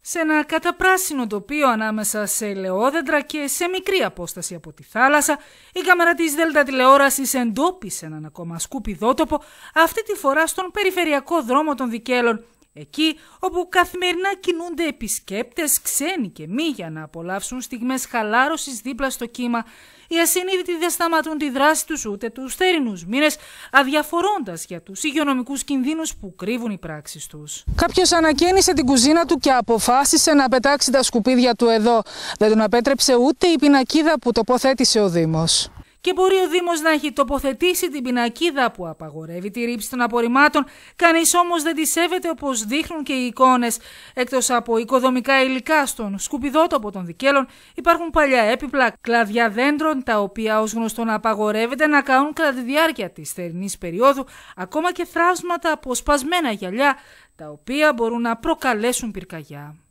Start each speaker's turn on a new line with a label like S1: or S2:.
S1: σε ένα καταπράσινο τοπίο ανάμεσα σε ελαιόδεντρα και σε μικρή απόσταση από τη θάλασσα, η κάμερα της Δέλτα τηλεόρασης εντόπισε έναν ακόμα σκουπιδότοπο, αυτή τη φορά στον περιφερειακό δρόμο των Δικέλων, Εκεί όπου καθημερινά κινούνται επισκέπτες, ξένοι και μη για να απολαύσουν στιγμές χαλάρωσης δίπλα στο κύμα, οι ασυνείδητοι δεν σταματούν τη δράση τους ούτε τους θερινούς μήνες, αδιαφορώντας για τους υγειονομικούς κινδύνους που κρύβουν οι πράξεις τους. Κάποιος ανακαίνισε την κουζίνα του και αποφάσισε να πετάξει τα σκουπίδια του εδώ. Δεν τον απέτρεψε ούτε η πινακίδα που τοποθέτησε ο Δήμος και μπορεί ο Δήμος να έχει τοποθετήσει την πινακίδα που απαγορεύει τη ρήψη των απορριμμάτων, κανείς όμως δεν τη σέβεται όπως δείχνουν και οι εικόνες. Εκτός από οικοδομικά υλικά στον σκουπιδότοπο των δικέλων, υπάρχουν παλιά έπιπλα κλαδιά δέντρων, τα οποία ως γνωστόν απαγορεύεται να καούν κατά τη διάρκεια της θερινής περίοδου, ακόμα και θράσματα από σπασμένα γυαλιά, τα οποία μπορούν να προκαλέσουν πυρκαγιά.